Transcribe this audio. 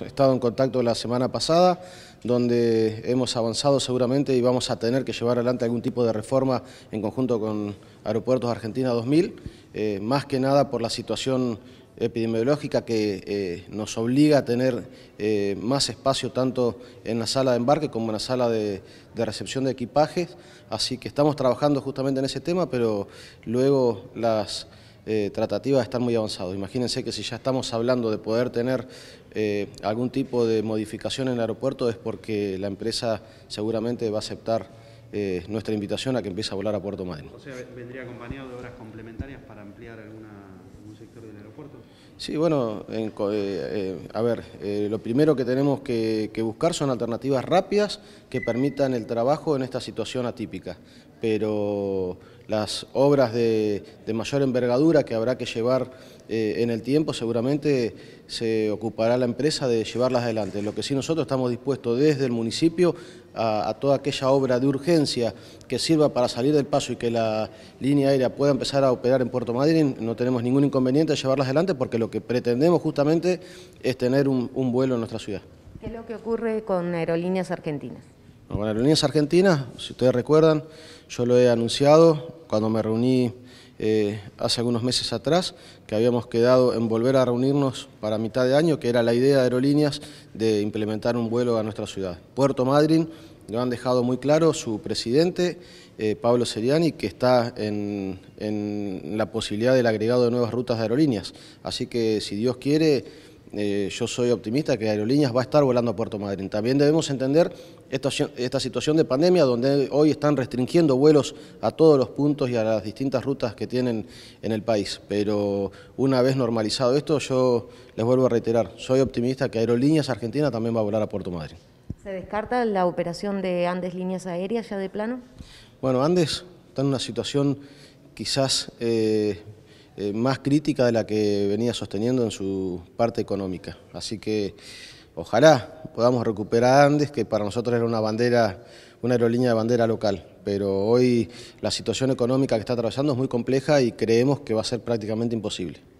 estado en contacto la semana pasada, donde hemos avanzado seguramente y vamos a tener que llevar adelante algún tipo de reforma en conjunto con Aeropuertos Argentina 2000, eh, más que nada por la situación epidemiológica que eh, nos obliga a tener eh, más espacio tanto en la sala de embarque como en la sala de, recepción de equipajes, así que estamos trabajando justamente en ese tema, pero luego las eh, tratativa está muy avanzado. Imagínense que si ya estamos hablando de poder tener eh, algún tipo de modificación en el aeropuerto es porque la empresa seguramente va a aceptar eh, nuestra invitación a que empiece a volar a Puerto Madryn. O sea, vendría acompañado de obras complementarias para ampliar alguna, algún sector. Sí, bueno, eh, eh, a ver, eh, lo primero que tenemos que, buscar son alternativas rápidas que permitan el trabajo en esta situación atípica, pero las obras de, mayor envergadura que habrá que llevar en el tiempo seguramente se ocupará la empresa de llevarlas adelante. Lo que sí nosotros estamos dispuestos desde el municipio a, toda aquella obra de urgencia que sirva para salir del paso y que la línea aérea pueda empezar a operar en Puerto Madryn, no tenemos ningún inconveniente de llevarlas adelante porque lo que pretendemos justamente es tener un, vuelo en nuestra ciudad. ¿Qué es lo que ocurre con aerolíneas argentinas? Con aerolíneas argentinas, si ustedes recuerdan, yo lo he anunciado cuando me reuní eh, hace algunos meses atrás, que habíamos quedado en volver a reunirnos para mitad de año, que era la idea de Aerolíneas de implementar un vuelo a nuestra ciudad. Puerto Madryn lo han dejado muy claro su presidente, eh, Pablo Seriani, que está en, en la posibilidad del agregado de nuevas rutas de aerolíneas. Así que si Dios quiere eh, yo soy optimista que Aerolíneas va a estar volando a Puerto Madryn. También debemos entender esta, esta, situación de pandemia donde hoy están restringiendo vuelos a todos los puntos y a las distintas rutas que tienen en el país. Pero una vez normalizado esto, yo les vuelvo a reiterar, soy optimista que Aerolíneas Argentina también va a volar a Puerto Madryn. ¿Se descarta la operación de Andes Líneas Aéreas ya de plano? Bueno, Andes está en una situación quizás... Eh, eh, más crítica de la que venía sosteniendo en su parte económica. Así que ojalá podamos recuperar Andes, que para nosotros era una bandera, una aerolínea de bandera local. Pero hoy la situación económica que está atravesando es muy compleja y creemos que va a ser prácticamente imposible.